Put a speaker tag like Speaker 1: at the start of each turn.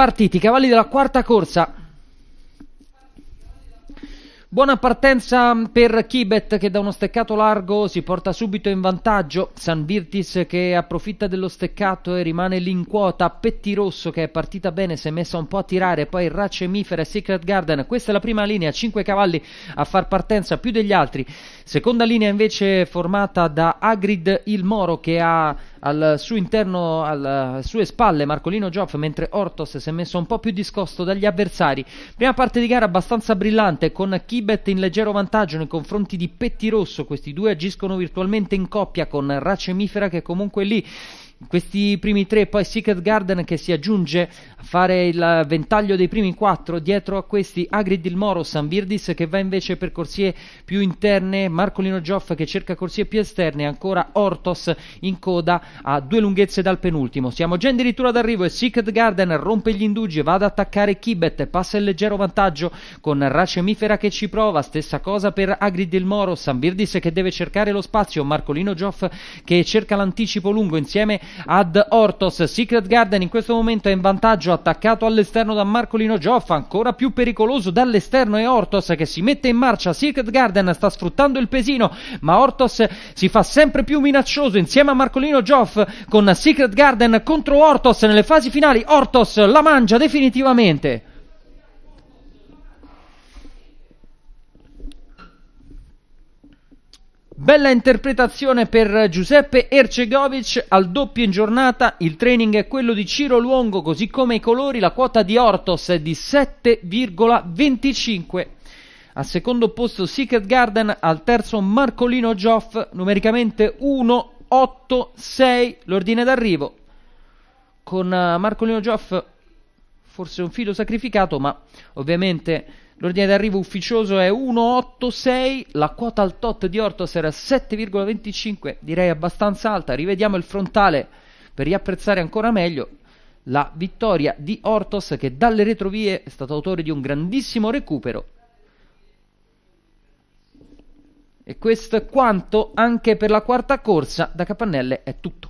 Speaker 1: Partiti, cavalli della quarta corsa. Buona partenza per Kibet che da uno steccato largo si porta subito in vantaggio, San Virtis che approfitta dello steccato e rimane lì in quota, Petti Rosso che è partita bene, si è messa un po' a tirare, poi Racemifera e Secret Garden, questa è la prima linea, 5 cavalli a far partenza più degli altri, seconda linea invece formata da Agrid Il Moro che ha al suo interno, alle sue spalle Marcolino Gioff, mentre Ortos si è messo un po' più discosto dagli avversari. Prima parte di gara abbastanza brillante con Kibet in leggero vantaggio nei confronti di Rosso. questi due agiscono virtualmente in coppia con Racemifera che comunque lì questi primi tre, poi Secret Garden che si aggiunge a fare il ventaglio dei primi quattro, dietro a questi Agrid Il Moro, San Virdis che va invece per corsie più interne, Marcolino Gioff che cerca corsie più esterne, ancora Ortos in coda a due lunghezze dal penultimo. Siamo già addirittura d'arrivo e Secret Garden rompe gli indugi, va ad attaccare Kibet, passa il leggero vantaggio con Racemifera che ci prova, stessa cosa per Agrid Il Moro, San Virdis che deve cercare lo spazio, Marcolino Gioff che cerca l'anticipo lungo insieme a ad Ortos. Secret Garden in questo momento è in vantaggio, attaccato all'esterno da Marcolino Gioffa, ancora più pericoloso dall'esterno è Ortos che si mette in marcia. Secret Garden sta sfruttando il pesino, ma Ortos si fa sempre più minaccioso insieme a Marcolino Gioff con Secret Garden contro Ortos nelle fasi finali. Ortos la mangia definitivamente. Bella interpretazione per Giuseppe Ercegovic al doppio in giornata, il training è quello di Ciro Luongo, così come i colori, la quota di Ortos è di 7,25. Al secondo posto Secret Garden, al terzo Marcolino Joff, numericamente 1, 8, 6, l'ordine d'arrivo. Con eh, Marcolino Joff forse un filo sacrificato, ma ovviamente L'ordine d'arrivo ufficioso è 1,86, la quota al tot di Ortos era 7,25, direi abbastanza alta. Rivediamo il frontale per riapprezzare ancora meglio la vittoria di Ortos che dalle retrovie è stato autore di un grandissimo recupero. E questo è quanto anche per la quarta corsa da Capannelle è tutto.